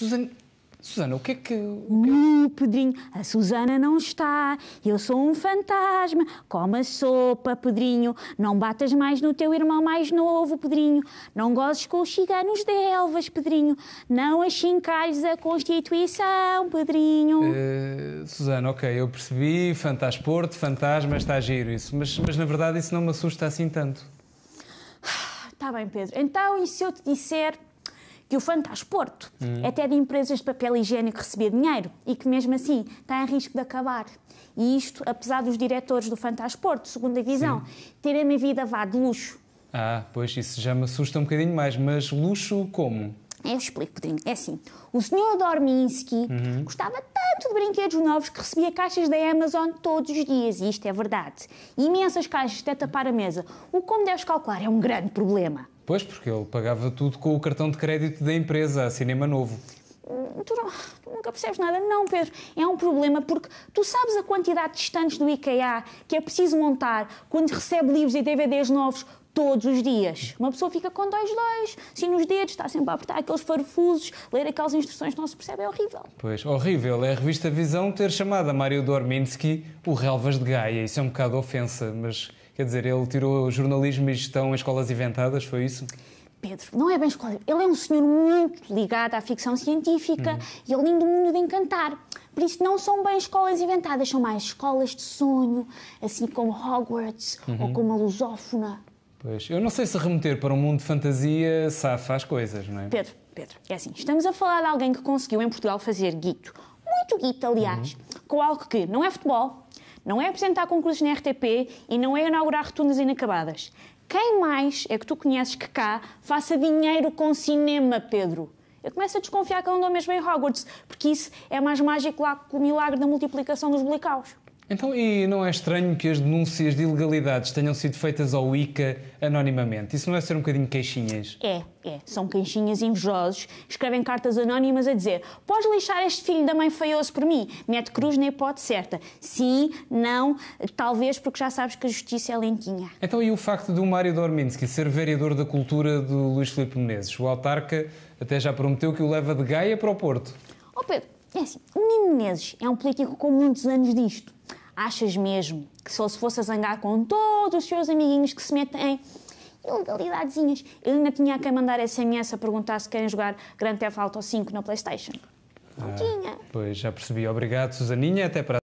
Suzana, Susana, o que é que. Uh, Pedrinho, a Susana não está. Eu sou um fantasma. Coma sopa, Pedrinho. Não batas mais no teu irmão mais novo, Pedrinho. Não gozes com os ciganos de Elvas, Pedrinho. Não achincalhes a Constituição, Pedrinho. Uh, Susana, ok, eu percebi. Fantasporto, fantasma, está a giro isso. Mas, mas na verdade isso não me assusta assim tanto. Está ah, bem, Pedro. Então, e se eu te disser que o Fantasporto, hum. É até de empresas de papel higiênico, recebia dinheiro e que mesmo assim está em risco de acabar. E isto, apesar dos diretores do Fantasporto, segundo a visão, Sim. terem uma vida vá de luxo. Ah, pois isso já me assusta um bocadinho mais, mas luxo como? Eu explico, Pedrinho. É assim, o senhor Dorminski uhum. gostava tanto de brinquedos novos que recebia caixas da Amazon todos os dias, e isto é verdade. imensas caixas até tapar a mesa. O como deves calcular é um grande problema. Pois, porque ele pagava tudo com o cartão de crédito da empresa, a Cinema Novo. Hum, tu, não, nunca percebes nada. Não, Pedro, é um problema porque tu sabes a quantidade de estantes do IKEA que é preciso montar quando recebe livros e DVDs novos todos os dias. Uma pessoa fica com dois dois, assim nos dedos, está sempre a apertar aqueles parafusos, ler aquelas instruções que não se percebe, é horrível. Pois, horrível é a revista Visão ter chamado a Mário Dorminski o Relvas de Gaia. Isso é um bocado ofensa, mas Quer dizer, ele tirou jornalismo e gestão em escolas inventadas, foi isso? Pedro, não é bem escolar. Ele é um senhor muito ligado à ficção científica hum. e ao lindo mundo de encantar. Por isso, não são bem escolas inventadas, são mais escolas de sonho, assim como Hogwarts uhum. ou como a Lusófona. Pois, eu não sei se remeter para um mundo de fantasia safa as coisas, não é? Pedro, Pedro, é assim, estamos a falar de alguém que conseguiu em Portugal fazer guito, muito guito, aliás, uhum. com algo que não é futebol, não é apresentar concursos na RTP e não é inaugurar rotundas inacabadas. Quem mais é que tu conheces que cá faça dinheiro com cinema, Pedro? Eu começo a desconfiar que ele andou mesmo em Hogwarts, porque isso é mais mágico lá que o milagre da multiplicação dos blicaus. Então, e não é estranho que as denúncias de ilegalidades tenham sido feitas ao ICA anonimamente? Isso não é ser um bocadinho queixinhas? É, é. São queixinhas invejosos, escrevem cartas anónimas a dizer podes lixar este filho da mãe feioso por mim, mete cruz na hipótese certa. Sim, não, talvez porque já sabes que a justiça é lentinha. Então e o facto do Mário Dorminski ser vereador da cultura do Luís Filipe Menezes? O autarca até já prometeu que o leva de Gaia para o Porto. Oh Pedro, é assim, o Nino Menezes é um político com muitos anos disto. Achas mesmo que só se fosse a zangar com todos os teus amiguinhos que se metem em ilegalidadezinhas, ele ainda tinha que mandar SMS a perguntar se querem jogar Grand Theft Auto 5 na Playstation? Não ah, tinha. Pois, já percebi. Obrigado, Susaninha. Até para